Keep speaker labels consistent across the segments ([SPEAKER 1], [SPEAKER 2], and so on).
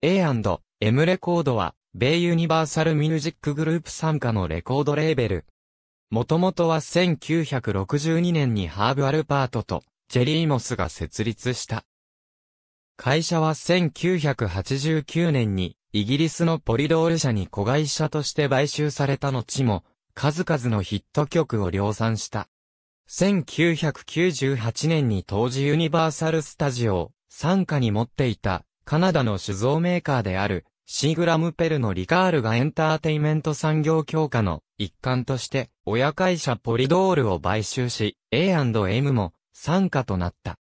[SPEAKER 1] A&M レコードは、米ユニバーサルミュージックグループ参加のレコードレーベル。もともとは1962年にハーブ・アルパートとジェリー・モスが設立した。会社は1989年にイギリスのポリドール社に子会社として買収された後も、数々のヒット曲を量産した。1998年に当時ユニバーサル・スタジオを参加に持っていたカナダの酒造メーカーである、シーグラムペルのリカールがエンターテイメント産業強化の一環として、親会社ポリドールを買収し、A&M も参加となった。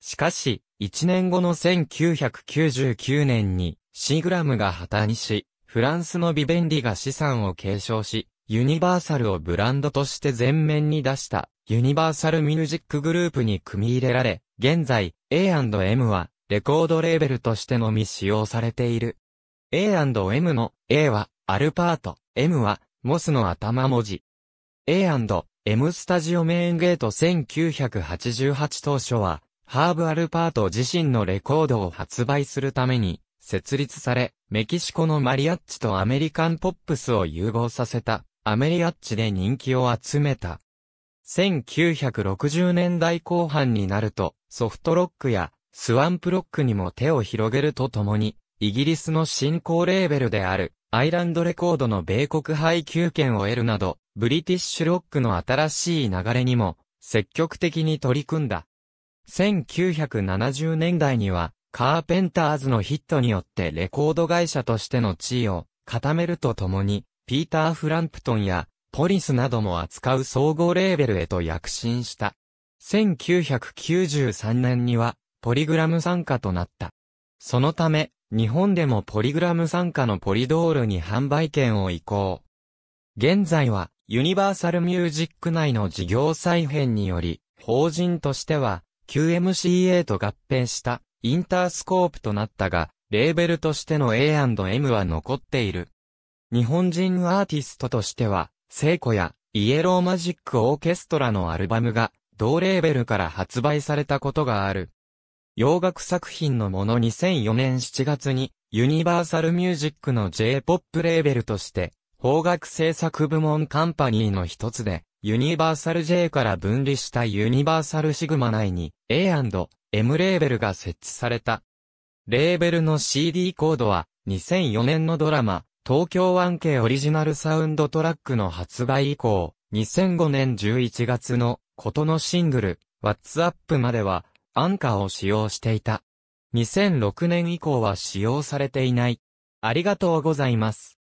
[SPEAKER 1] しかし、1年後の1999年に、シーグラムが破綻し、フランスのビベンリが資産を継承し、ユニバーサルをブランドとして前面に出した、ユニバーサルミュージックグループに組み入れられ、現在、A&M は、レコードレーベルとしてのみ使用されている。A&M の A はアルパート、M はモスの頭文字。A&M スタジオメインゲート1988当初は、ハーブ・アルパート自身のレコードを発売するために、設立され、メキシコのマリアッチとアメリカンポップスを融合させた、アメリアッチで人気を集めた。1960年代後半になると、ソフトロックやスワンプロックにも手を広げるとともに、イギリスの新興レーベルである、アイランドレコードの米国配給権を得るなど、ブリティッシュロックの新しい流れにも、積極的に取り組んだ。1970年代には、カーペンターズのヒットによってレコード会社としての地位を固めるとともに、ピーター・フランプトンやポリスなども扱う総合レーベルへと躍進した。1993年には、ポリグラム参加となった。そのため、日本でもポリグラム参加のポリドールに販売権を移行。現在は、ユニバーサルミュージック内の事業再編により、法人としては、QMCA と合併したインタースコープとなったが、レーベルとしての A&M は残っている。日本人アーティストとしては、聖子やイエローマジックオーケストラのアルバムが同レーベルから発売されたことがある。洋楽作品のもの2004年7月に、ユニバーサルミュージックの J-POP レーベルとして、邦楽制作部門カンパニーの一つで、ユニバーサル J から分離したユニバーサルシグマ内に A&M レーベルが設置された。レーベルの CD コードは2004年のドラマ東京湾系オリジナルサウンドトラックの発売以降2005年11月のことのシングル What's Up まではアンカーを使用していた。2006年以降は使用されていない。ありがとうございます。